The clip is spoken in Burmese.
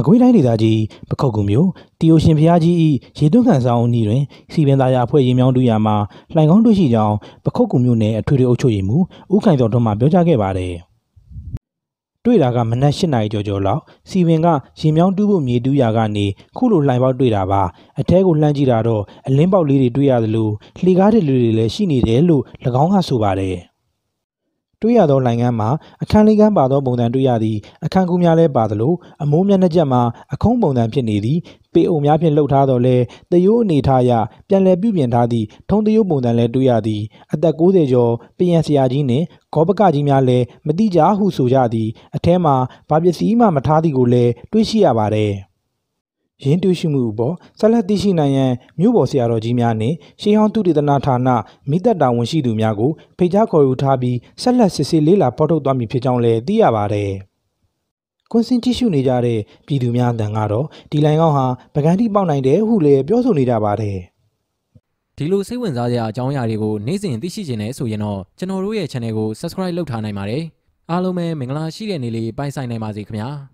မကွေးတိုင်းဒေသကြီးပခုတ်ကူမြို့တီယိုရှင်ဖျားကြီး၏ရေတွန်းကန်ဆောင်အနီးတွင်စီပင်သားရအဖွဲ့ရင်မြောင်းတူရာမှာလှိုင်ကောင်းတွေ့ရှိကြောင်းပခုတ်ကူမြို့နယ်အထွေထွေအုပ်ချုပ်ရေးမှူးဦးခိုင်တော်တို့မှပြောကြားခဲ့ပါတယ်တွေ့တာကမနက်၈နာရီကျော်ကျော်လောက်စီပင်ကရင်မြောင်းတူးဖို့မြေတူးရာကနေခုလိုလှိုင်ပေါက်တွေ့တာပါအထဲကိုလှမ်းကြည့်တာတော့အလင်းပေါက်လေးတွေတွေ့ရသလိုလှေကားတဲ့လူတွေလည်းရှိနေတယ်လို့၎င်းကဆိုပါတယ်တွေ့ရသောနိုင်ငံမှာအခန်းလေးကမ်းပါသောပုံစံတွေ့ရသည့်အခန်းကူးများလည်းပါသလိုအမိုးမျက်နှာချက်မှာအခုံးပုံစံဖြစ်နေသည့်ပေအုံများဖြင့်လှုပ်ထားတော်လဲတရိုးအနေထားအရပြန်လည်ပြုပြင်ထားသည့်ထုံတရိုးပုံစံလည်းတွေ့ရသည့်အသက်60ကျော်ပြန်ဆရာကြီးနှင့်ဂောပကကြီးများလည်းမတိကြဟုဆိုကြသည် အထဲမှာဗာပစ္စည်းမှမထားသည့်ကိုလည်းတွေ့ရှိရပါသည်ရင်းတွေ့ရှိမှုပေါ်ဆက်လက်သိရှိနိုင်ရန်မြို့ပေါ်ဆရာတော်ကြီးများနှင့်ရှေးဟောင်းသူတေသနာဌာနမိသက်တာဝန်ရှိသူများကိုဖိတ်ကြားခေါ်ယူထားပြီးဆက်လက်စစ်ဆေးလေးလာဖော်ထုတ်သွားမည်ဖြစ်ကြောင်းလည်းသိရပါသည်။ကွန်စင်ကြည့်ရှုနေကြတဲ့ပြည်သူများအတန်ကတော့ဒီလိုင်းကောင်းဟာပကန်းတိပေါက်နိုင်တယ်ဟုလည်းပြောဆိုနေကြပါသည်။ဒီလိုစိတ်ဝင်စားစရာအကြောင်းအရာတွေကိုနေ့စဉ်သိရှိချင်တဲ့ဆိုရင်တော့ကျွန်တော်တို့ရဲ့ channel ကို subscribe လုပ်ထားနိုင်ပါတယ်။အားလုံးပဲမင်္ဂလာရှိတဲ့နေ့လေးပိုင်ဆိုင်နိုင်ပါစေခင်ဗျာ။